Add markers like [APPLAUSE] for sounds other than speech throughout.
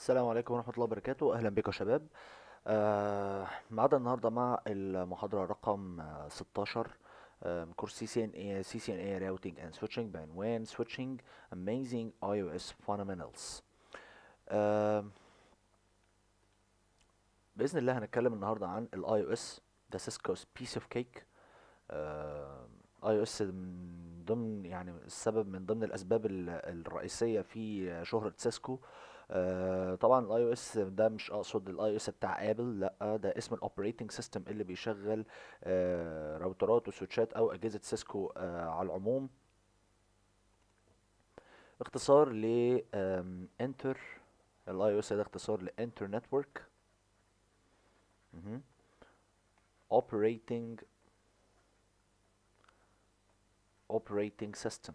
السلام عليكم ورحمة الله وبركاته أهلا بكم يا شباب آه معانا النهاردة مع المحاضرة رقم 16 من كورس CCNA Routing and Switching بعنوان Switching Amazing iOS Fundamentals آه بإذن الله هنتكلم النهاردة عن ال iOS The Cisco's Piece of Cake آه اي اس من ضمن يعني السبب من ضمن الاسباب الرئيسيه في شهره سيسكو آه آه طبعا الاي او اس ده مش اقصد الاي او اس بتاع ابل لا ده اسم الاوبريتنج سيستم اللي بيشغل آه راوترات وسويتشات او اجهزه سيسكو آه على العموم اختصار ل انتر الاي او اس ده اختصار لانتر نتورك اوبريتنج اوبريتنج سيستم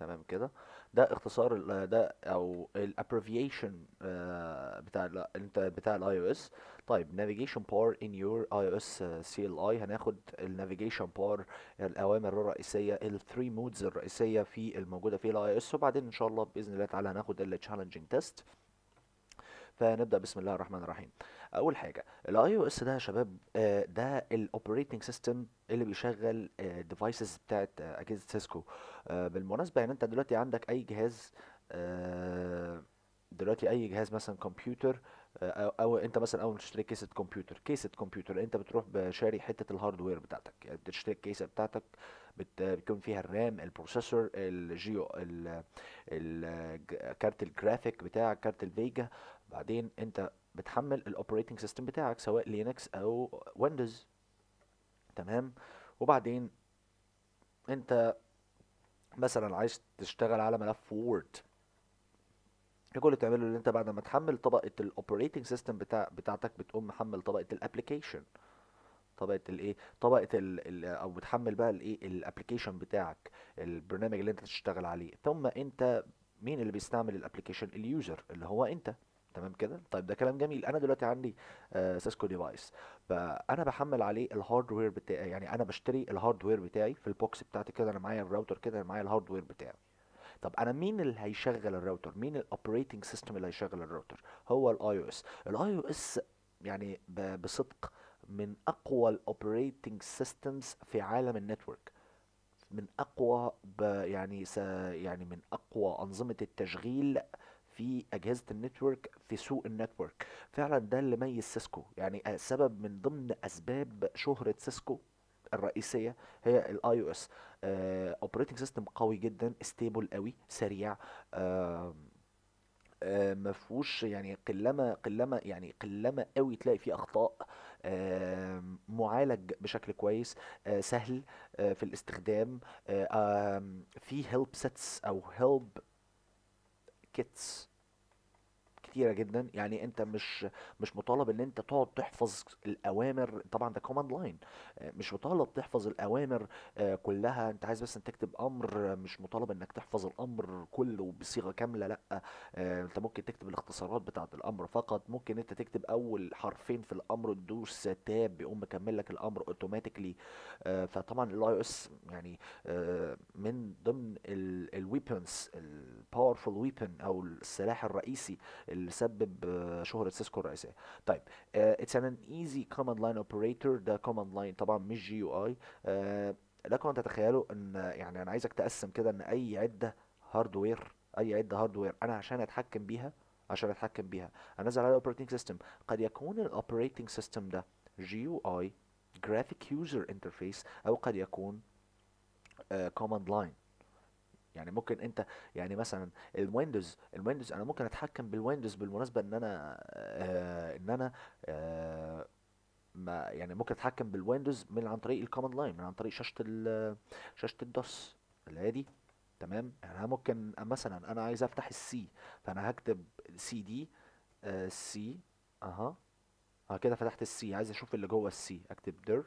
تمام كده ده اختصار ده او الابريفيشن آه، بتاع ال بتاع الاي او اس طيب نافيجيشن بار ان يور اي او اس سي ال اي هناخد النافيجيشن بار الاوامر الرئيسيه الثري مودز الرئيسيه في الموجوده في الاي او اس وبعدين ان شاء الله باذن الله تعالى هناخد التشالنجينج تيست فنبدا بسم الله الرحمن الرحيم اول حاجه الاي او اس ده يا شباب آه، ده الاوبريتنج سيستم اللي بيشغل الديفايسز آه، بتاعت آه، اجهزه سيسكو بالمناسبه يعني انت دلوقتي عندك اي جهاز دلوقتي اي جهاز مثلا كمبيوتر أو, او انت مثلا اول ما تشتري كيسه كمبيوتر كيسه كمبيوتر انت بتروح شاري حته الهاردوير بتاعتك يعني بتشتري الكيسه بتاعتك بتكون فيها الرام البروسيسور الجيو ال... ال... كارت الجرافيك بتاعك كارت الفيجا بعدين انت بتحمل الاوبريتنج سيستم بتاعك سواء لينكس او ويندوز تمام وبعدين انت مثلا عايز تشتغل على ملف وورد كل اللي بتعمله ان انت بعد ما تحمل طبقه الاوبريتنج سيستم بتاع بتاعتك بتقوم محمل طبقه الابلكيشن طبقه الايه طبقه ال إيه؟ الـ او بتحمل بقى الايه الابلكيشن بتاعك البرنامج اللي انت تشتغل عليه ثم انت مين اللي بيستعمل الابلكيشن اليوزر اللي هو انت تمام كده طيب ده كلام جميل انا دلوقتي عندي آه، سيسكو ديفايس فانا بحمل عليه الهاردوير بتاعي يعني انا بشتري الهاردوير بتاعي في البوكس بتاعتي كده انا معايا الراوتر كده انا معايا الهاردوير بتاعي طب انا مين اللي هيشغل الراوتر مين الاوبريتنج سيستم اللي هيشغل الراوتر هو الاي او اس الاي او اس يعني بصدق من اقوى الاوبريتنج سيستمز في عالم النتورك من اقوى يعني يعني من اقوى انظمه التشغيل في اجهزه النتورك في سوق النتورك فعلا ده اللي ميز سيسكو يعني آه، سبب من ضمن اسباب شهره سيسكو الرئيسيه هي الاي او اس اوبريتنج سيستم قوي جدا ستيبل قوي سريع آه آه ما فيهوش يعني قلما قلما يعني قلما قوي تلاقي فيه اخطاء آه معالج بشكل كويس آه سهل آه، في الاستخدام آه، في هيلب سيتس او هيلب gets كتيره جدا يعني انت مش مش مطالب ان انت تقعد تحفظ الاوامر طبعا ده كوماند آه، لاين مش مطالب تحفظ الاوامر آه، كلها انت عايز بس ان تكتب امر مش مطالب انك تحفظ الامر كله بصيغه كامله لا آه، انت ممكن تكتب الاختصارات بتاعه الامر فقط ممكن انت تكتب اول حرفين في الامر تدوس تاب بيقوم مكمل لك الامر اوتوماتيكلي فطبعا الاي اس يعني من ضمن الويبنز الباورفل ويبن او السلاح الرئيسي اللي سبب آه، شهرة سيسكو الرئيسية طيب اتس ان ايزي كوماند لاين اوبريتور ده كوماند لاين طبعا مش جي يو اي آه، لكم ان تتخيلوا ان يعني انا عايزك تقسم كده ان اي عده هاردوير اي عده هاردوير انا عشان اتحكم بيها عشان اتحكم بيها انزل على الاوبريتنج سيستم قد يكون الاوبريتنج سيستم ده جي يو اي جرافيك يوزر انترفيس او قد يكون كوماند آه، لاين يعني ممكن انت يعني مثلا الويندوز الويندوز انا ممكن اتحكم بالويندوز بالمناسبه ان انا آه ان انا آه ما يعني ممكن اتحكم بالويندوز من عن طريق الكوماند لاين من عن طريق شاشه شاشه الدوس اللي هي دي تمام يعني انا ممكن مثلا انا عايز افتح السي فانا هكتب سي دي سي اها اه كده فتحت السي عايز اشوف اللي جوه السي اكتب دير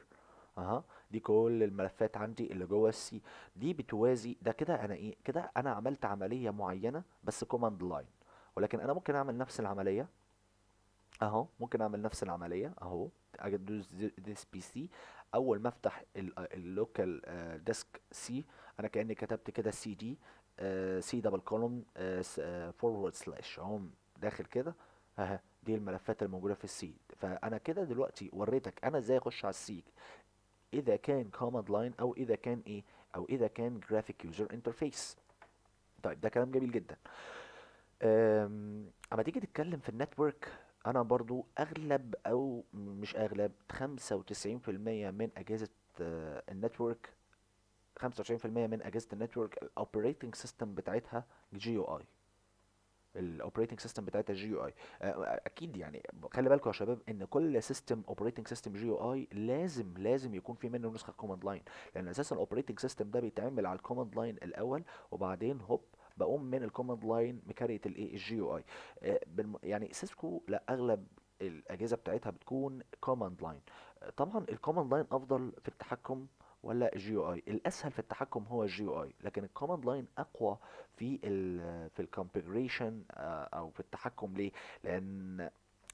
اها دي كل الملفات عندي اللي جوه السي دي بتوازي ده كده انا ايه كده انا عملت عمليه معينه بس كوماند لاين ولكن انا ممكن اعمل نفس العمليه اهو ممكن اعمل نفس العمليه اهو ادوس ديس بي سي اول ما افتح اللوكال ديسك سي انا كاني كتبت كده سي دي سي دبل كولوم فورورد سلاش اهو داخل كده اهي دي الملفات الموجوده في السي فانا كده دلوقتي وريتك انا ازاي اخش على السي اذا كان كوماند لاين او اذا كان ايه او اذا كان جرافيك يوزر انترفيس طيب ده كلام جميل جدا اما تيجي تتكلم في النتورك انا برضو اغلب او مش اغلب 95% آه، من اجهزه النتورك 25% من اجهزه النتورك الاوبريتنج سيستم بتاعتها جي او اي الاوبريتنج سيستم بتاعتها جي يو اي اكيد يعني خلي بالكم يا شباب ان كل سيستم اوبريتنج سيستم جي يو اي لازم لازم يكون في منه نسخه كوماند لاين لان اساسا الاوبريتنج سيستم ده بيتعمل على الكوماند لاين الاول وبعدين هوب بقوم من الكوماند لاين مكريت الايه الجي يو اي يعني سيسكو لا اغلب الاجهزه بتاعتها بتكون كوماند آه، لاين طبعا الكوماند لاين افضل في التحكم ولا جي اي الاسهل في التحكم هو الجيو اي لكن الكوماند لاين اقوى في ال في الكونفيجريشن آه، او في التحكم ليه لان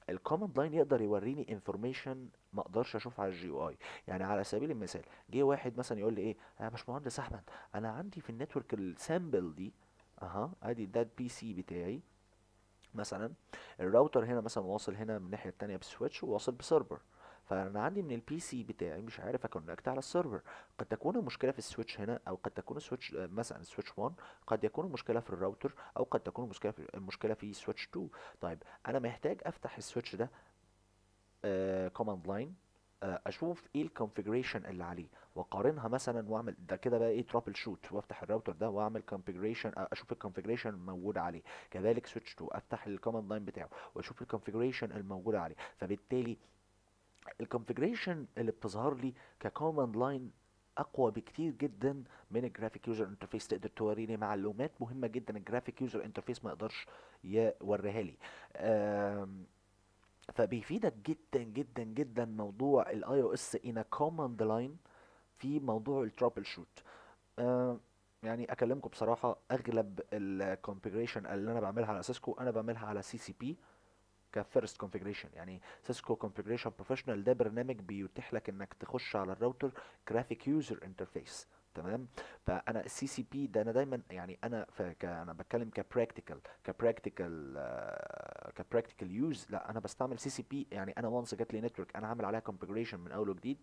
الكوماند لاين يقدر يوريني انفورميشن ما اقدرش اشوفها على الجي اي يعني على سبيل المثال جه واحد مثلا يقول لي ايه يا آه، باشمهندس احمد انا عندي في النتورك السامبل دي اها ادي ده البي سي بتاعي مثلا الراوتر هنا مثلا واصل هنا من الناحيه الثانيه بسويتش وواصل بسيرفر فانا عندي من البي سي بتاعي مش عارف اكونكت على السيرفر قد تكون المشكله في السويتش هنا او قد تكون السويتش آه، مثلا السويتش 1 قد يكون المشكله في الراوتر او قد تكون المشكله في المشكله في سويتش 2 طيب انا محتاج افتح السويتش ده كوماند آه، لاين آه، اشوف ايه الكونفيجريشن اللي عليه واقارنها مثلا واعمل ده كده بقى ايه ترابل شوت وافتح الراوتر ده واعمل كونفيجريشن اشوف الكونفيجريشن الموجود عليه كذلك سويتش 2 افتح الكوماند لاين بتاعه واشوف الكونفيجريشن الموجود عليه فبالتالي الكونفجريشن اللي بتظهر لي ككوماند لاين اقوى بكتير جدا من الجرافيك يوزر انترفيس تقدر توريني معلومات مهمه جدا الجرافيك يوزر انترفيس ما يقدرش يوريها لي فبيفيدك جدا جدا جدا موضوع الاي او اس ان كوماند لاين في موضوع الترابل شوت يعني اكلمكم بصراحه اغلب الكونفجريشن اللي انا بعملها على اساسكو انا بعملها على سي سي بي كفيرست كونفيجريشن يعني سيسكو كونفيجريشن بروفيشنال ده برنامج بيتيح لك انك تخش على الراوتر جرافيك يوزر انترفيس تمام فانا السي سي بي ده انا دايما يعني انا فك انا بتكلم كبراكتيكال كبراكتيكال كبراكتيكال يوز لا انا بستعمل سي سي بي يعني انا وانس جت لي نتورك انا هعمل عليها كونفيجريشن من اول وجديد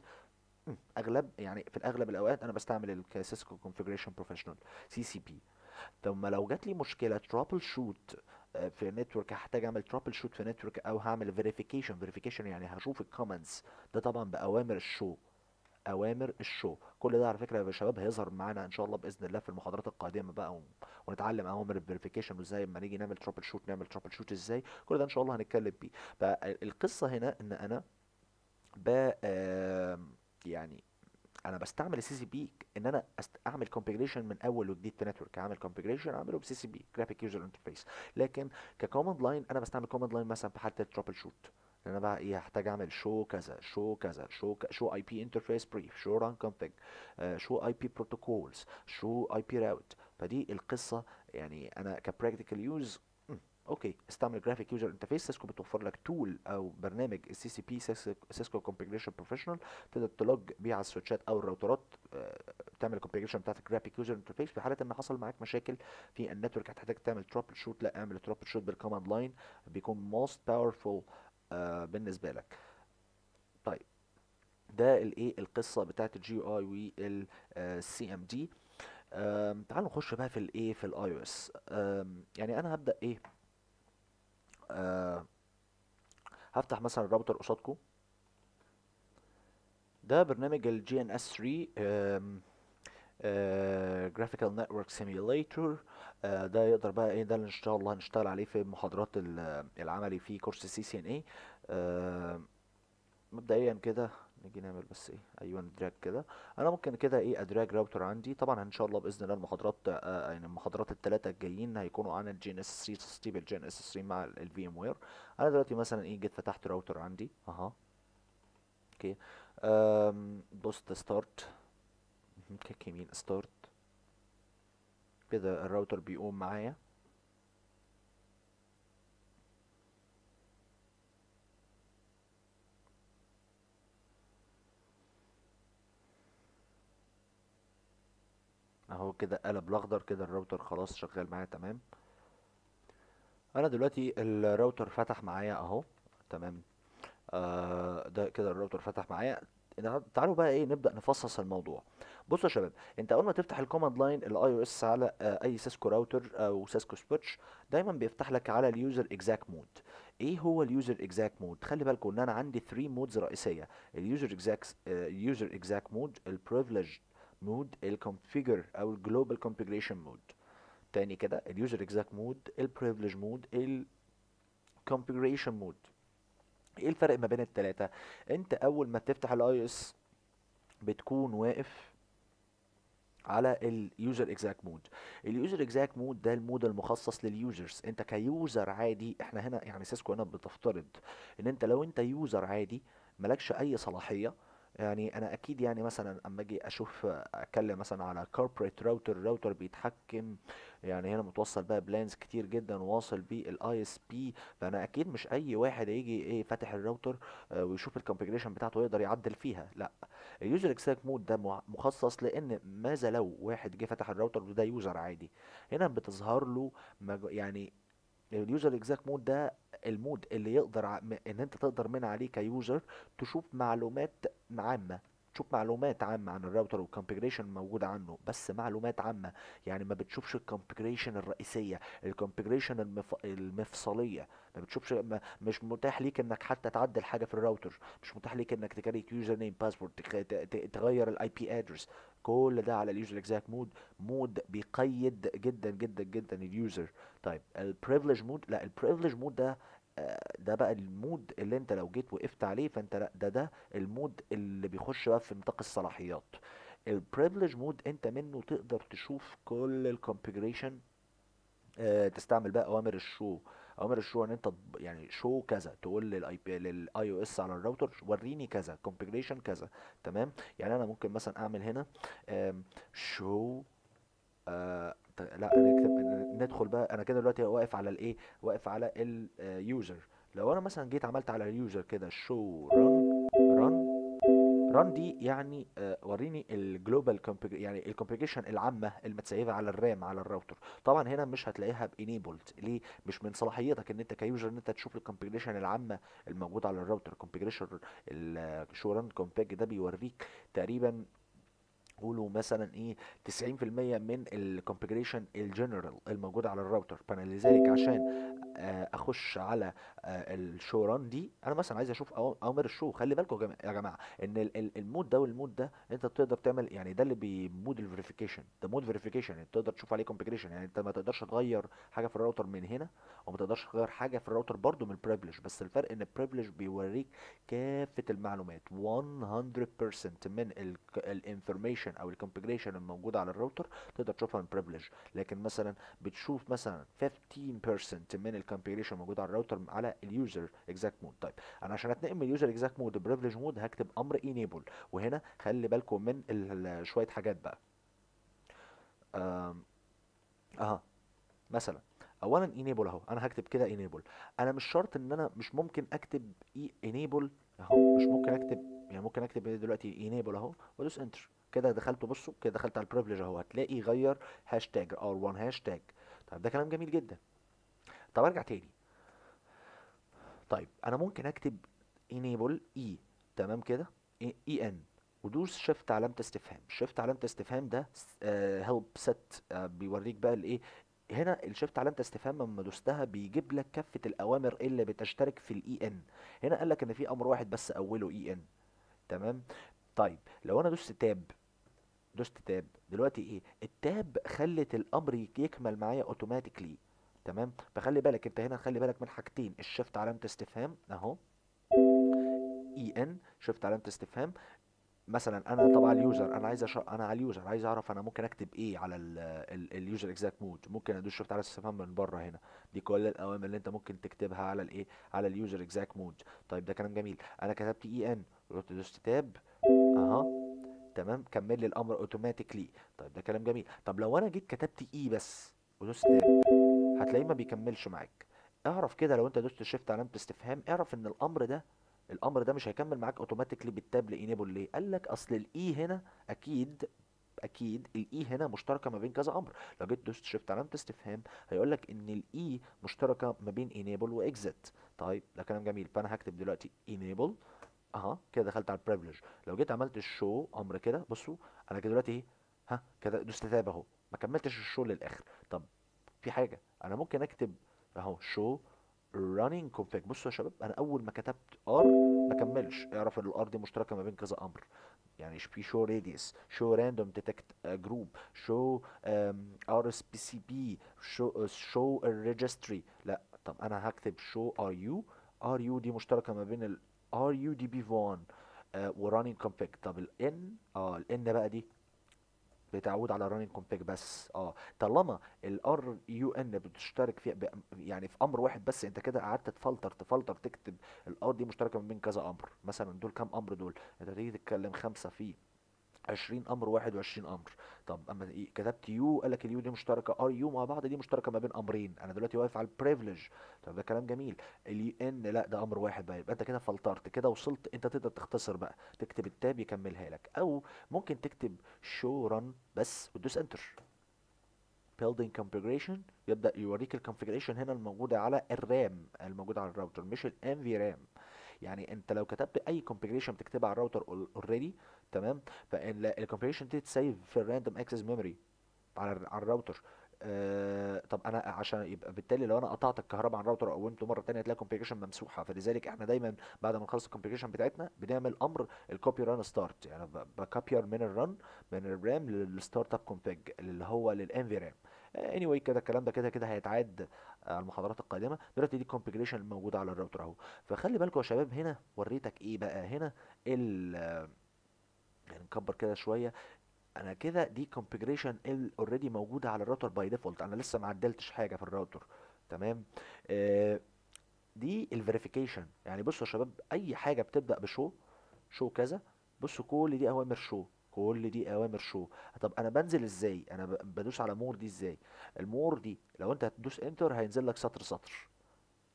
اغلب يعني في الاغلب الاوقات انا بستعمل السيسكو كونفيجريشن بروفيشنال سي سي بي ثم لو جات لي مشكله ترابل شوت آه، في نتورك هحتاج اعمل ترابل شوت في نتورك او هعمل فيريفيكيشن فيريفيكيشن يعني هشوف الكومنتس ده طبعا باوامر الشو اوامر الشو كل ده على فكره يا شباب هيظهر معانا ان شاء الله باذن الله في المحاضرات القادمه بقى ونتعلم اوامر الفيريفيكيشن وازاي لما نيجي نعمل ترابل شوت نعمل ترابل شوت ازاي كل ده ان شاء الله هنتكلم بيه فالقصه هنا ان انا ب يعني انا بستعمل السي سي بي ان انا أست... اعمل كونفيجريشن من اول وجديد في نتورك اعمل كونفيجريشن اعمله بسي سي بي جرافيك يوزر انترفيس لكن ككوماند لاين انا بستعمل كوماند لاين مثلا في حاله الترابل شوت ان انا بقى ايه هحتاج اعمل شو كذا شو كذا شو ك... شو اي بي انترفيس بريف شو ران كونفيج شو اي بي بروتوكولز شو اي بي راوت فدي القصه يعني انا كبراكتيكال يوز اوكي استعمل جرافيك يوزر انترفيس سيسكو بتوفر لك تول او برنامج السي سي بي سيسكو كونفيجريشن بروفيشنال تقدر تلوج بيه على السويتشات او الراوترات آه، تعمل الكونفيجريشن بتاعت الجرافيك يوزر انترفيس في حاله ان حصل معاك مشاكل في النتورك هتحتاج تعمل ترابل شوت لا اعمل ترابل شوت بالكوماند لاين بيكون موست باورفول بالنسبه لك طيب ده الايه القصه بتاعت الجي او اي والسي ام دي تعالوا نخش بقى في الايه في الاي او اس يعني انا هبدا ايه آه هفتح مثلا الراوتر قصادكم ده برنامج ال GNS 3 آه Graphical Network Simulator آه، ده يقدر بقى ايه ده اللي ان شاء الله هنشتغل عليه في محاضرات العملي في كورس سي سي ان اي مبدئيا كده نيجي نعمل بس ايه ايوه دراج كده انا ممكن كده ايه ادراج راوتر عندي طبعا ان شاء الله باذن الله المحاضرات آه, آه، يعني المحاضرات الثلاثه الجايين هيكونوا عن الجي ان اس 3 تسطيب الجي ان اس 3 مع الفي ام وير انا دلوقتي مثلا ايه جيت فتحت راوتر عندي اها اوكي بوست ستارت يمين ستارت كده الراوتر بيقوم معايا كده قلب الاخضر كده الراوتر خلاص شغال معايا تمام انا دلوقتي الراوتر فتح معايا اهو تمام آه ده كده الراوتر فتح معايا تعالوا بقى ايه نبدا نفصص الموضوع بصوا يا شباب انت اول ما تفتح الكوماند لاين الاي او اس على اي سيسكو راوتر او سيسكو سبوتش دايما بيفتح لك على اليوزر اكزاكت مود ايه هو اليوزر اكزاكت مود خلي بالكم ان انا عندي 3 مودز رئيسيه اليوزر اكزاكت اليوزر اكزاكت مود البريفليجد مود الكونفيجر او الجلوبال configuration مود تاني كده اليوزر اكزاك مود البريفليج مود الكونفيجريشن مود ايه الفرق ما بين التلاتة انت اول ما تفتح الاي اس بتكون واقف على اليوزر اكزاك مود اليوزر اكزاك مود ده المود المخصص لليوزرز انت كيوزر عادي احنا هنا يعني سيسكو هنا بتفترض ان انت لو انت يوزر عادي مالكش اي صلاحيه يعني انا اكيد يعني مثلا اما اجي اشوف اتكلم مثلا على كوربريت راوتر راوتر بيتحكم يعني هنا متوصل بقى بلانز كتير جدا واصل بيه الاي اس بي فانا اكيد مش اي واحد هيجي ايه فاتح الراوتر آه، ويشوف الكونفيجريشن بتاعته يقدر يعدل فيها لا اليوزر اكسبت مود ده مخصص لان ماذا لو واحد جه فتح الراوتر وده يوزر عادي هنا بتظهر له يعني اليوزر اكزاكت مود ده المود اللي يقدر ان انت تقدر من عليه كيوزر تشوف معلومات عامه تشوف معلومات عامة عن الراوتر والكونفيجريشن موجودة عنه بس معلومات عامة يعني ما بتشوفش الكونفيجريشن الرئيسية الكونفيجريشن المف... المفصلية ما بتشوفش ما مش متاح ليك انك حتى تعدل حاجة في الراوتر مش متاح ليك انك تكريت يوزر نيم باسورد تغير الاي بي ادرس كل ده على اليوزر اكزاك مود مود بيقيد جدا جدا جدا اليوزر طيب البريفليج مود لا البريفليج مود ده آه، ده بقى المود اللي انت لو جيت وقفت عليه فانت لا ده ده المود اللي بيخش بقى في نطاق الصلاحيات البريفليج مود انت منه تقدر تشوف كل الكونفيجريشن آه، تستعمل بقى اوامر الشو اوامر الشو ان انت يعني شو كذا تقول للاي بي للاي او اس على الراوتر وريني كذا كونفيجريشن كذا تمام يعني انا ممكن مثلا اعمل هنا شو آه لا نكتب ندخل بقى انا كده دلوقتي واقف على الايه واقف على اليوزر آه، لو انا مثلا جيت عملت على اليوزر كده شو رن الران دي يعني آه، وريني الجلوبال يعني الكونفيجريشن العامه المتسيبه على الرام على الراوتر طبعا هنا مش هتلاقيها بانيبلد ليه مش من صلاحيتك ان انت كيوجر ان انت تشوف الكونفيجريشن العامه الموجوده على الراوتر الكونفيجريشن ران كونفيج ده بيوريك تقريبا قولوا مثلا ايه 90% من الكونفيجريشن الجنرال الموجود على الراوتر فانا لذلك عشان آه، اخش على آه، الشو ران دي انا مثلا عايز اشوف اوامر الشو خلي بالكم يا جماعه ان المود ده والمود ده انت تقدر تعمل يعني ده اللي بمود الفيريفيكيشن ده مود فيريفيكيشن يعني تقدر تشوف عليه كومبليكيشن يعني انت ما تقدرش تغير حاجه في الراوتر من هنا وما تقدرش تغير حاجه في الراوتر برده من البريفليج بس الفرق ان البريفليج بيوريك كافه المعلومات 100% من الانفورميشن او الكونفيجريشن الموجوده على الراوتر تقدر تشوفها من بريفليج لكن مثلا بتشوف مثلا 15% من الكمبيليشن موجود على الراوتر على اليوزر اكزاكت مود طيب انا عشان اتنقل من اليوزر اكزاكت مود بريفليج مود هكتب امر انيبل وهنا خلي بالكم من شويه حاجات بقى اها مثلا اولا انيبل اهو انا هكتب كده انيبل انا مش شرط ان انا مش ممكن اكتب انيبل e اهو مش ممكن اكتب يعني ممكن اكتب إيه دلوقتي انيبل اهو وادوس انتر كده دخلت بصوا كده دخلت على البريفليج اهو هتلاقي غير هاشتاج ار1 هاشتاج طيب ده كلام جميل جدا طب ارجع تاني طيب انا ممكن اكتب enable e تمام كده اي ان ودوس شيفت علامه استفهام شيفت علامه استفهام ده هيلب uh, ست uh, بيوريك بقى الايه هنا الشيفت علامه استفهام لما دوستها بيجيب لك كافه الاوامر اللي بتشترك في الاي ان e-, هنا قال لك ان في امر واحد بس اوله اي e-, ان تمام طيب لو انا دوست تاب دوست تاب دلوقتي ايه التاب خلت الامر يكمل معايا اوتوماتيكلي تمام فخلي بالك انت هنا خلي بالك من حاجتين الشفت علامه استفهام اهو اي e ان شفت علامه استفهام مثلا انا طبعا اليوزر انا عايز أشر... انا على اليوزر عايز اعرف انا ممكن اكتب ايه على اليوزر اكزاكت مود ممكن ادوس شفت على استفهام من بره هنا دي كل الاوامر اللي انت ممكن تكتبها على الايه على اليوزر اكزاكت مود طيب ده كلام جميل انا كتبت اي e ان رحت دوست تاب اها تمام كمل لي الامر اوتوماتيكلي طيب ده كلام جميل طب لو انا جيت كتبت اي e بس ودوست تاب هتلاقيه ما بيكملش معاك اعرف كده لو انت دوست شيفت علامه استفهام اعرف ان الامر ده الامر ده مش هيكمل معاك اوتوماتيكلي بالتاب لانيبل ليه قال لك اصل الاي e هنا اكيد اكيد الاي e هنا مشتركه ما بين كذا امر لو جيت دوست شيفت علامه استفهام هيقول لك ان الاي e مشتركه ما بين انيبل واكزيت طيب ده كلام جميل فانا هكتب دلوقتي انيبل اها كده دخلت على البريفليج لو جيت عملت الشو امر كده بصوا انا كده دلوقتي ايه ها كده دوست تاب اهو ما كملتش الشو للاخر طب في حاجه انا ممكن اكتب اهو شو running config بصوا يا شباب انا اول ما كتبت ار ما كملش اعرف ان الار دي مشتركه ما بين كذا امر يعني في شو راديوس شو راندوم ديتكت جروب شو ار اس بي سي بي شو شو ريجستري لا طب انا هكتب شو ار يو ار يو دي مشتركه ما بين ال ار يو دي بي 1 ورانينج كونفيج طب ال ان اه ال ان بقى دي بتعود على رانينج كونفيج بس اه طالما الار يو ان بتشترك فيها يعني في امر واحد بس انت كده قعدت تفلتر تفلتر تكتب الار دي مشتركه ما بين كذا امر مثلا دول كام امر دول انت تيجي تتكلم خمسه فيه 20 امر 21 امر طب اما إيه، كتبت يو قال لك اليو دي مشتركه ار يو مع بعض دي مشتركه ما بين امرين انا دلوقتي واقف على البريفليج طب ده كلام جميل ال ان لا ده امر واحد بقى يبقى انت كده فلترت كده وصلت انت تقدر تختصر بقى تكتب التاب يكملها لك او ممكن تكتب شو ران بس وتدوس انتر building configuration يبدا يوريك الكونفيجريشن هنا الموجوده على الرام الموجوده على الراوتر مش الان في رام يعني انت لو كتبت اي كونفيجريشن بتكتبها على الراوتر اوريدي تمام فالكومبريشن دي تسيف في الراندوم اكسس ميموري على على الراوتر آه طب انا عشان يبقى بالتالي لو انا قطعت الكهرباء عن الراوتر او انت مره ثانيه هتلاقي كومبليكيشن ممسوحه فلذلك احنا دايما بعد ما نخلص الكومبليكيشن بتاعتنا بنعمل امر الكوبي ران ستارت يعني بكابير من الران من الرام للستارت اب كونفج اللي هو للانفي رام اني anyway كده الكلام ده كده كده هيتعاد على المحاضرات القادمه دلوقتي دي الكومبليكيشن الموجوده على الراوتر اهو فخلي بالكم يا شباب هنا وريتك ايه بقى هنا ال يعني نكبر كده شويه انا كده دي كونفيجريشن ال اوريدي موجوده على الراوتر باي ديفولت انا لسه ما عدلتش حاجه في الراوتر تمام آه، دي الفيريفيكيشن يعني بصوا يا شباب اي حاجه بتبدا بشو شو كذا بصوا كل دي اوامر شو كل دي اوامر شو طب انا بنزل ازاي انا بدوس على مور دي ازاي المور دي لو انت هتدوس انتر هينزل لك سطر سطر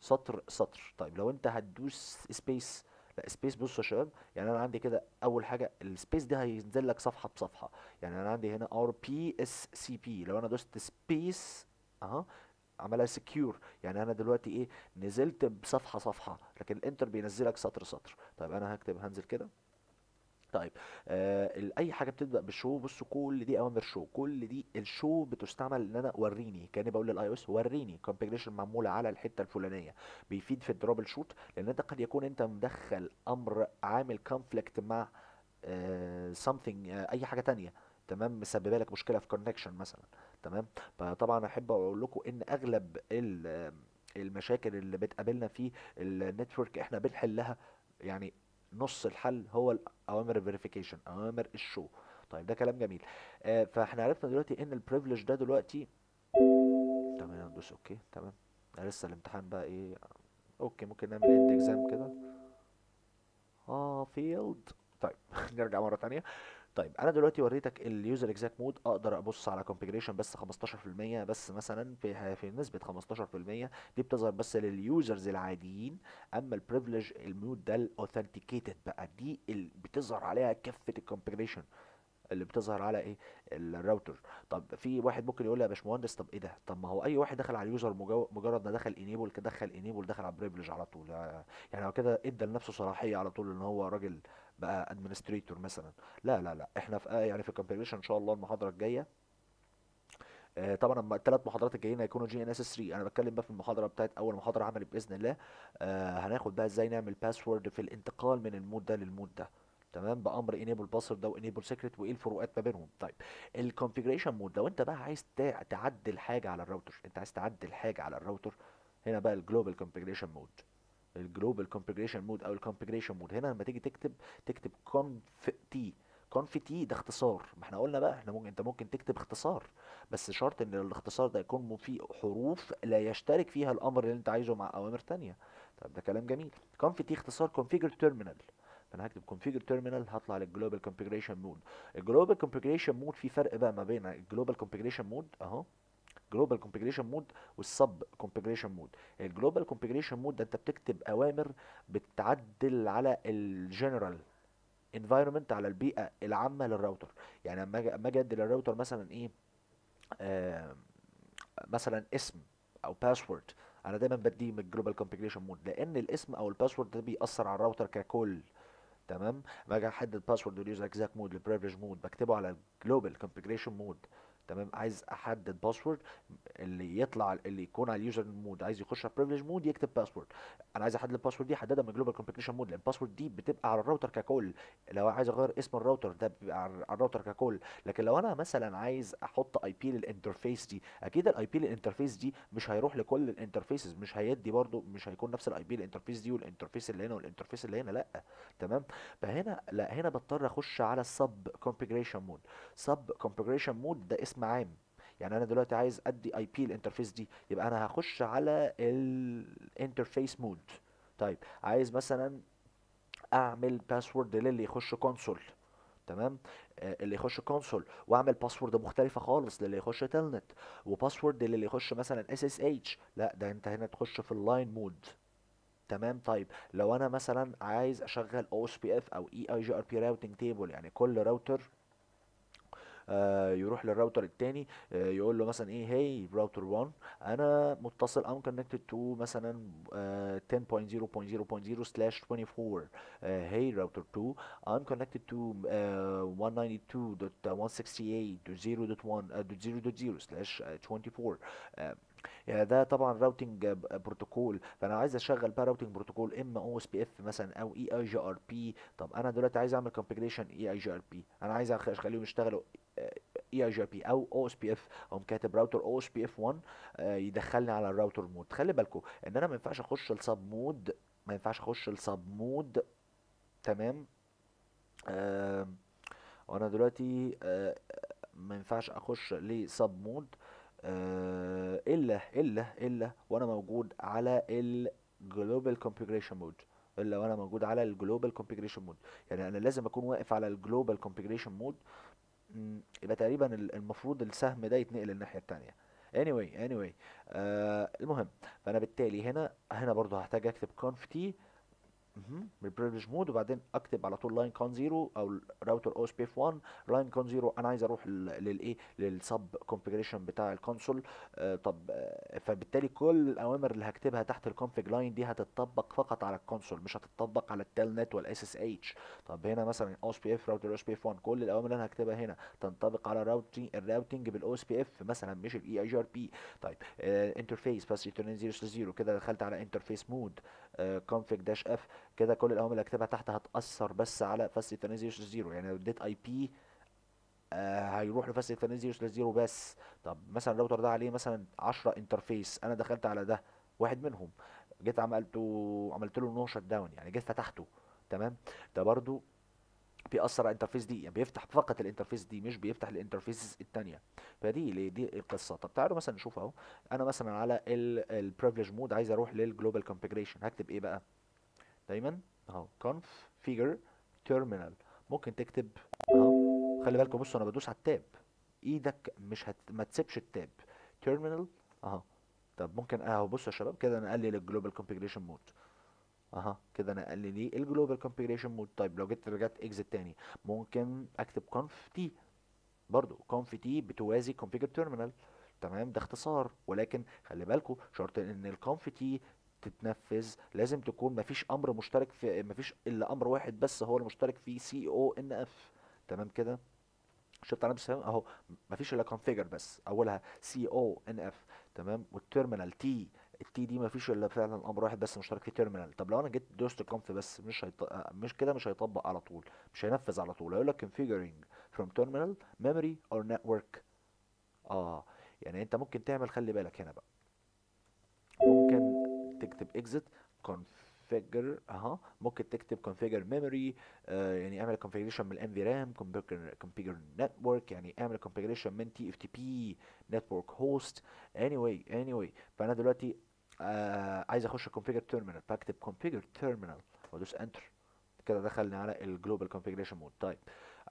سطر سطر طيب لو انت هتدوس سبيس لا سبيس بصوا يا شباب يعني انا عندي كده اول حاجه السبيس ده هينزل لك صفحه بصفحه يعني انا عندي هنا ار بي اس سي بي لو انا دوست سبيس اها عملها سكيور يعني انا دلوقتي ايه نزلت بصفحه صفحه لكن الانتر بينزلك سطر سطر طيب انا هكتب هنزل كده طيب آه اي حاجه بتبدا بالشو بصوا كل دي اوامر شو كل دي الشو بتستعمل ان انا وريني كاني بقول للاي او اس وريني كونفيجريشن معموله على الحته الفلانيه بيفيد في الدروبل شوت لان انت قد يكون انت مدخل امر عامل كونفليكت مع سمثينج آه، something آه اي حاجه تانية تمام مسببه لك مشكله في كونكشن مثلا تمام فطبعا احب اقول لكم ان اغلب المشاكل اللي بتقابلنا في النتورك احنا بنحلها يعني نص الحل هو اوامر فيريفيكيشن اوامر الشو طيب ده كلام جميل آه فاحنا عرفنا دلوقتي ان البريفليج ده دلوقتي تمام ندوس اوكي تمام لسه الامتحان بقى ايه اوكي ممكن نعمل اند اكزام كده اه فيلد طيب [LAUGHS] نرجع مره ثانيه طيب انا دلوقتي وريتك اليوزر اكزاكت مود اقدر ابص على كونفيجريشن بس 15% بس مثلا في في نسبه 15% دي بتظهر بس لليوزرز العاديين اما البريفليج المود ده الاوثنتيكيتد بقى دي اللي بتظهر عليها كافه الكونفيجريشن اللي بتظهر على ايه الراوتر طب في واحد ممكن يقول لي يا باشمهندس طب ايه ده طب ما هو اي واحد دخل على اليوزر مجرد ما دخل انيبل دخل انيبل دخل على بريفليج على طول يعني هو كده ادى لنفسه صلاحيه على طول ان هو راجل بقى ادمنستريتور مثلا لا لا لا احنا في آه، يعني في الكمبيليشن ان شاء الله المحاضره الجايه آه، طبعا لما الثلاث محاضرات الجايين هيكونوا جي ان اس 3 انا بتكلم بقى في المحاضره بتاعت اول محاضره عملي باذن الله آه هناخد بقى ازاي نعمل باسورد في الانتقال من المود ده للمود ده تمام بامر انيبل باسورد ده وانيبل سيكريت وايه الفروقات ما بينهم طيب الكونفيجريشن مود لو انت بقى عايز تعدل حاجه على الراوتر انت عايز تعدل حاجه على الراوتر هنا بقى الجلوبال كونفيجريشن مود الجلوبال كونفجريشن مود او الكونفجريشن مود هنا لما تيجي تكتب تكتب كونف تي كونف تي ده اختصار ما احنا قلنا بقى احنا ممكن انت ممكن تكتب اختصار بس شرط ان الاختصار ده يكون فيه حروف لا يشترك فيها الامر اللي انت عايزه مع اوامر ثانيه طب ده كلام جميل كونف تي اختصار كونفيجر تيرمينال فانا هكتب كونفيجر تيرمينال هطلع للجلوبال كونفجريشن مود الجلوبال كونفجريشن مود في فرق بقى ما بين الجلوبال كونفجريشن مود اهو جلوبال كونفيجريشن مود والسب كونفيجريشن مود الجلوبال كونفيجريشن مود ده انت بتكتب اوامر بتعدل على الجنرال انفايرمنت على البيئه العامه للراوتر يعني اما اجي ادي للراوتر مثلا ايه آه مثلا اسم او باسورد انا دايما بديه من الجلوبال كونفيجريشن مود لان الاسم او الباسورد ده بيأثر على الراوتر ككل تمام باجي احدد باسورد اليوزر اكزاك مود البريفج مود بكتبه على الجلوبال كونفيجريشن مود تمام عايز احدد باسورد اللي يطلع اللي يكون على اليوزر مود عايز يخش على بريفليج مود يكتب باسورد انا عايز احدد الباسورد دي احددها من جلوبال كومبيتيشن مود لان الباسورد دي بتبقى على الراوتر ككل لو عايز اغير اسم الراوتر ده بيبقى على الراوتر ككل لكن لو انا مثلا عايز احط اي بي للانترفيس دي اكيد الاي بي للانترفيس دي مش هيروح لكل الانترفيسز مش هيدي برده مش هيكون نفس الاي بي للانترفيس دي والانترفيس اللي هنا والانترفيس اللي هنا لا تمام فهنا لا هنا بضطر اخش على السب كونفيجريشن مود سب كونفيجريشن مود ده اسم اسم عام يعني انا دلوقتي عايز ادي اي بي الانترفيس دي يبقى انا هخش على الانترفيس مود طيب عايز مثلا اعمل باسورد للي يخش كونسول تمام آه اللي يخش كونسول واعمل باسورد مختلفه خالص للي يخش تلنت وباسورد للي يخش مثلا اس اس اتش لا ده انت هنا تخش في اللاين مود تمام طيب لو انا مثلا عايز اشغل او اس بي اف او اي اي جي ار بي راوتنج تيبل يعني كل راوتر آه، يروح للراوتر التاني آه، يقول له مثلا ايه هي راوتر 1 انا متصل ام كونكتد تو مثلا 10.0.0.0 سلاش 24 هي راوتر 2 ام كونكتد تو 192.168.0.1.0.0 سلاش 24 يعني ده طبعا راوتنج بروتوكول فانا عايز اشغل بقى راوتنج بروتوكول ام او اس بي اف مثلا او اي اي جي ار بي طب انا دلوقتي عايز اعمل كونفيجريشن اي اي جي ار بي انا عايز اخليهم يشتغلوا اي اي جي بي او او اس بي اف اقوم كاتب راوتر او اس بي اف 1 يدخلني على الراوتر مود خلي بالكم ان انا ما ينفعش اخش السب مود ما ينفعش اخش السب مود تمام وانا دلوقتي آه، ما ينفعش اخش لسب مود آه، الا الا الا وانا موجود على الجلوبال كونفيجريشن مود الا وانا موجود على الجلوبال كونفيجريشن مود يعني انا لازم اكون واقف على الجلوبال كونفيجريشن مود يبقى تقريبا المفروض السهم ده يتنقل الناحيه الثانيه anyway anyway آه المهم فانا بالتالي هنا هنا برضو هحتاج اكتب conf t مهم. بالبريفليج مود وبعدين اكتب على طول لاين كون زيرو او راوتر او اس بي اف 1 لاين كون زيرو انا عايز اروح للايه للسب كونفيجريشن بتاع الكونسول آه طب آه فبالتالي كل الاوامر اللي هكتبها تحت الكونفيج لاين دي هتتطبق فقط على الكونسول مش هتتطبق على التيل نت والاس اس اتش طب هنا مثلا او اس بي اف راوتر او اس بي اف 1 كل الاوامر اللي انا هكتبها هنا تنطبق على راوتنج الراوتنج بالاو اس بي اف مثلا مش الاي اي جي ار بي طيب انترفيس آه، بس يترن 0 0 كده دخلت على انترفيس مود config داش اف كده كل الاوامر اللي اكتبها تحت هتاثر بس على فاست ايثرنايزيشن زيرو يعني لو اديت اي آه، بي هيروح لفاست ايثرنايزيشن زيرو بس طب مثلا الراوتر ده عليه مثلا 10 انترفيس انا دخلت على ده واحد منهم جيت عملته عملت له نو شت داون يعني جيت فتحته تمام ده برضو بيأثر على الانترفيس دي يعني بيفتح فقط الانترفيس دي مش بيفتح الانترفيسز الثانيه فدي دي القصه طب تعالوا مثلا نشوف اهو انا مثلا على البريفليج مود عايز اروح للجلوبال كونفيجريشن هكتب ايه بقى دايما اهو كونفيجر تيرمينال ممكن تكتب اهو خلي بالكم بصوا انا بدوس على التاب ايدك مش هت... ما تسيبش التاب تيرمينال اهو طب ممكن اهو بصوا يا شباب كده انا قال لي كونفيجريشن مود اها كده انا قال لي الجلوبال كونفيجريشن مود طيب لو جيت رجعت اكزت تاني ممكن اكتب كونف تي برضو كونف تي بتوازي كونفيجر تيرمينال تمام ده اختصار ولكن خلي بالكم شرط ان الكونف تي تتنفذ لازم تكون مفيش امر مشترك في مفيش الا امر واحد بس هو المشترك فيه سي او ان اف تمام كده شفت علامه السلام اهو مفيش الا كونفيجر بس اولها سي او ان اف تمام والتيرمينال تي التي دي مفيش الا فعلا امر واحد بس مشترك في تيرمينال طب لو انا جيت دوست كونف بس مش هيط... مش كده مش هيطبق على طول مش هينفذ على طول هيقول لك configuring from terminal memory or network اه يعني انت ممكن تعمل خلي بالك هنا بقى ممكن تكتب exit configure اها ممكن تكتب configure memory آه يعني اعمل configuration من الانفي رام configure configure network يعني اعمل configuration من تي اف تي بي network host anyway anyway فانا دلوقتي آه عايز اخش كونفيجر تيرمينال فاكتب كونفيجر تيرمينال وادوس انتر كده دخلني على الجلوبال كونفيجريشن مود طيب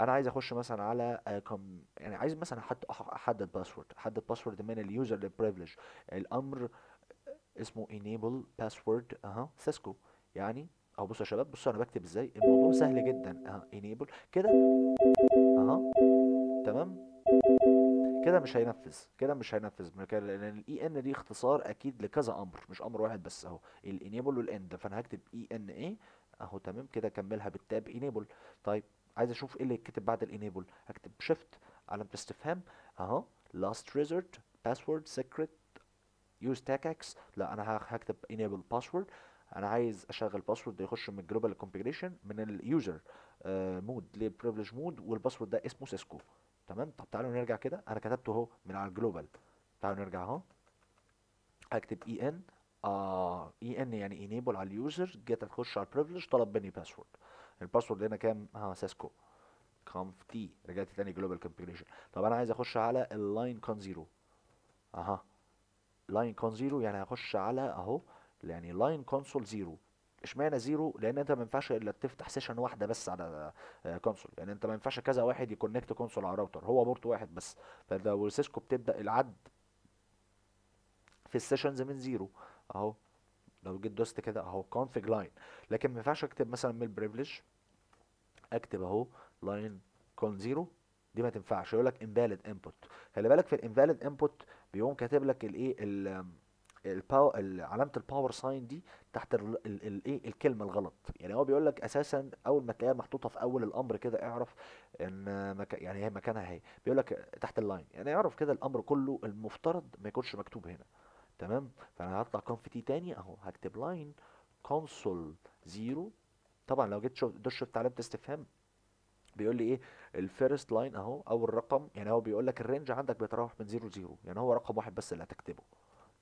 انا عايز اخش مثلا على كم آه، يعني عايز مثلا حد احدد باسورد احدد باسورد من اليوزر للبريفليج الامر اسمه enable password اها سيسكو يعني اهو بصوا يا شباب بصوا انا بكتب ازاي الموضوع سهل جدا اها enable كده اها تمام كده مش هينفذ كده مش هينفذ لان الاي ان e دي اختصار اكيد لكذا امر مش امر واحد بس اهو الانيبل والاند فانا هكتب اي ان اي اهو تمام كده اكملها بالتاب انيبل طيب عايز اشوف ايه اللي يتكتب بعد الانيبل هكتب شيفت علامه استفهام اهو لاست ريزورت باسورد سيكريت يوز تاك اكس لا انا هكتب انيبل باسورد انا عايز اشغل باسورد يخش من الجلوبال كونفيجريشن من اليوزر مود لبريفليج مود والباسورد ده اسمه سيسكو تمام طب تعالوا نرجع كده انا كتبته اهو من على الجلوبال تعالوا نرجع اهو هكتب اي e ان اه اي e ان يعني انيبل على اليوزر جيت هتخش على البريفليج طلب مني باسورد الباسورد هنا كام اه سيسكو كونف تي رجعت تاني جلوبال كونفيجريشن طب انا عايز اخش على اللاين كون زيرو اها لاين كون زيرو يعني هخش على اهو يعني لاين كونسول زيرو اشمعنى زيرو لان انت ما ينفعش الا تفتح سيشن واحده بس على كونسول آه، يعني انت ما ينفعش كذا واحد يكونكت كونسول على راوتر هو بورت واحد بس فلو سيسكو بتبدا العد في السيشنز من زيرو اهو لو جيت دوست كده اهو كونفج لاين لكن ما ينفعش اكتب مثلا من البريفليج اكتب اهو لاين كون زيرو دي ما تنفعش يقول لك انفاليد انبوت خلي بالك في الانفاليد انبوت بيقوم كاتب لك الايه الباو... علامه الباور ساين دي تحت الايه ال... ال... إيه، الكلمه الغلط يعني هو بيقول لك اساسا اول ما تلاقيها محطوطه في اول الامر كده اعرف ان مك... يعني هي مكانها اهي بيقول لك تحت اللاين يعني اعرف كده الامر كله المفترض ما يكونش مكتوب هنا تمام فانا هطلع كونف تي تاني اهو هكتب لاين كونسول زيرو طبعا لو جيت شوف دوش شفت علامه استفهام بيقول لي ايه الفيرست لاين اهو او الرقم يعني هو بيقول لك الرينج عندك بيتراوح من 0 ل 0 يعني هو رقم واحد بس اللي هتكتبه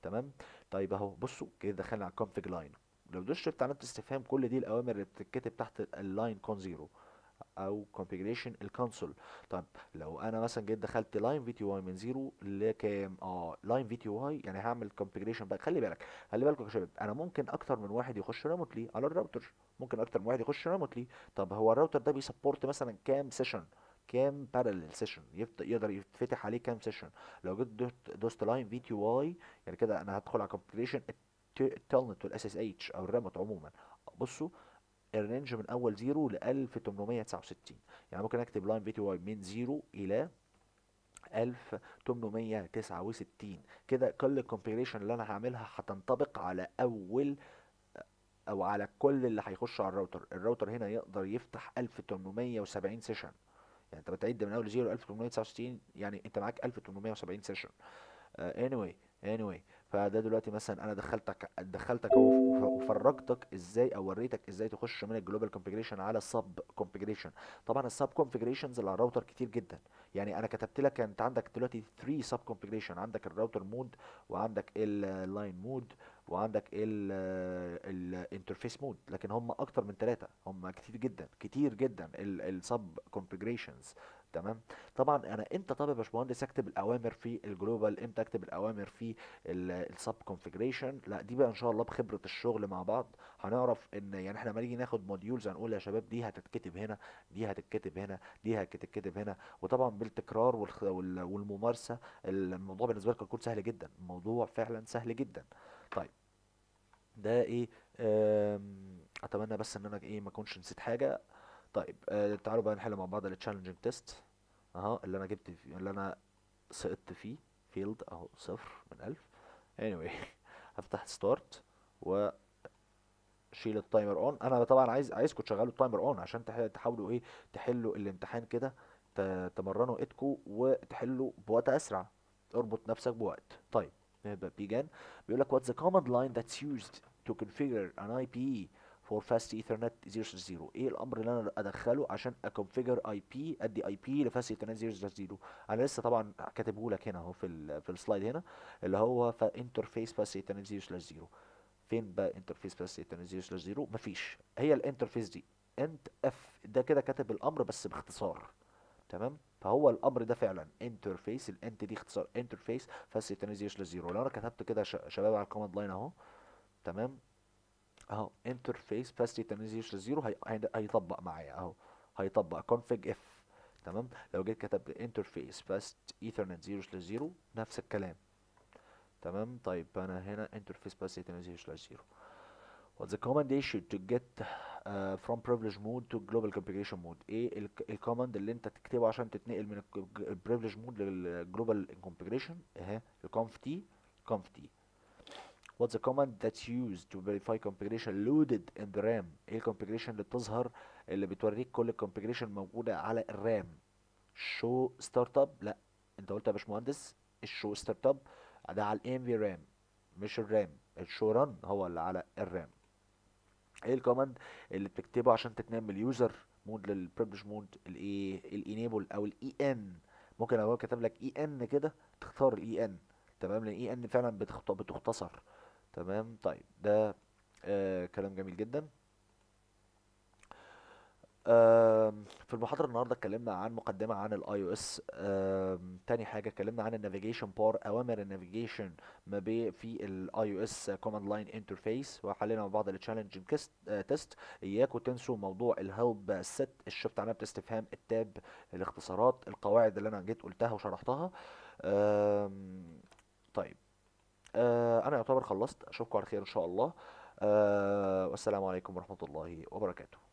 تمام طيب اهو بصوا كده دخلنا على الكونفج لاين لو دوست شفت علامه استفهام كل دي الاوامر اللي بتتكتب تحت اللاين كون زيرو او configuration الكونسول طب لو انا مثلا جيت دخلت لاين في تي واي من زيرو لكام اه لاين في تي واي يعني هعمل configuration بقى خلي بالك خلي بالكم يا شباب انا ممكن اكتر من واحد يخش ريموتلي على الراوتر ممكن اكتر من واحد يخش ريموتلي طب هو الراوتر ده بيسبورت مثلا كام سيشن كام بارلل سيشن يقدر يتفتح عليه كام سيشن لو جيت دوست لاين في تي واي يعني كده انا هدخل على كومبليشن التالنت والاس اس اتش او الريموت عموما بصوا الرينج من اول زيرو ل 1869 يعني ممكن اكتب لاين في تي واي من زيرو الى 1869 كده كل الكومبليشن اللي انا هعملها هتنطبق على اول او على كل اللي هيخش على الراوتر الراوتر هنا يقدر يفتح 1870 سيشن يعني انت بتعد من اول زيرو 1869 يعني انت معاك 1870 سيشن آه، anyway anyway فده دلوقتي مثلا انا دخلتك دخلتك وفرجتك ازاي او وريتك ازاي تخش من الجلوبال كونفيجريشن على السب كونفيجريشن طبعا السب كونفيجريشنز اللي على الراوتر كتير جدا يعني انا كتبت لك انت عندك دلوقتي 3 سب كونفيجريشن عندك الراوتر مود وعندك اللاين مود وعندك الانترفيس مود لكن هم اكتر من ثلاثه هم كتير جدا كتير جدا السب كونفجريشنز تمام طبعا انا امتى طب يا باشمهندس اكتب الاوامر في الجلوبال امتى اكتب الاوامر في السب كونفجريشن لا دي بقى ان شاء الله بخبره الشغل مع بعض هنعرف ان يعني احنا لما نيجي ناخد موديولز هنقول يا شباب دي هتتكتب هنا دي هتتكتب هنا دي هتتكتب هنا وطبعا بالتكرار والممارسه الموضوع بالنسبه لكم هيكون سهل جدا الموضوع فعلا سهل جدا طيب ده ايه اتمنى بس ان انا ايه ما اكونش نسيت حاجه طيب آه تعالوا بقى نحل مع بعض التشالنجينج تيست اهو اللي انا جبت فيه اللي انا سقطت فيه فيلد اهو صفر من الف anyway [LAUGHS] هفتح ستارت و شيل التايمر اون انا طبعا عايز عايزكم تشغلوا التايمر اون عشان تحاولوا ايه تحلوا الامتحان كده تمرنوا ايدكم وتحلوا بوقت اسرع اربط نفسك بوقت طيب بيجان بيقول لك what's the command line that's used to configure an IP for fast ethernet 0 ايه الامر اللي انا ادخله عشان اكونفيجر اي بي ادي اي بي لفاست ايثرنت 0 انا لسه طبعا كاتبه لك هنا اهو في في السلايد هنا اللي هو انترفيس فاست ايثرنت 0 فين بقى انترفيس فاست ايثرنت 0 مفيش هي الانترفيس دي انت اف ده كده كاتب الامر بس باختصار تمام فهو الامر ده فعلا انترفيس الانت دي اختصار انترفيس فالسيتنايزيشن لزيرو لو انا كتبت كده شباب على الكوماند لاين اهو تمام اهو انترفيس فاسيتنايزيشن للزيرو هيطبق معايا اهو هيطبق كونفج اف تمام لو جيت كتبت انترفيس فاست ايثرنت زيرو لزيرو نفس الكلام تمام طيب انا هنا انترفيس فاسيتنايزيشن لزيرو What's the command they to get uh, from privilege mode to global configuration mode ايه الكوماند اللي انت تكتبه عشان تتنقل من mode لل global configuration اهي الكونف t conf t. What's the command that's used to verify configuration loaded in the RAM ايه configuration اللي بتظهر اللي بتوريك كل configuration موجودة على الرام show startup لا انت قلت يا باشمهندس الشو show startup ده على الام في رام مش الرام الشو run هو اللي على الرام ايه الكوماند اللي بتكتبه عشان تتنام اليوزر مود للبريفليج مود الايه الانيبل او الاي ان e ممكن لو كتب لك اي e ان كده تختار الاي ان e تمام لان اي ان فعلا بتختصر تمام طيب ده آه كلام جميل جدا في المحاضرة النهاردة اتكلمنا عن مقدمة عن الاي او اس تاني حاجة اتكلمنا عن النافيجيشن بار اوامر النافيجيشن ما بين في الاي او اس كوماند لاين انترفيس وحلينا مع بعض التشالنج تيست اياكم تنسوا موضوع الهلب ست الشفت علامة استفهام التاب الاختصارات القواعد اللي انا جيت قلتها وشرحتها طيب آه، انا يعتبر خلصت اشوفكم على خير ان شاء الله آه، والسلام عليكم ورحمة الله وبركاته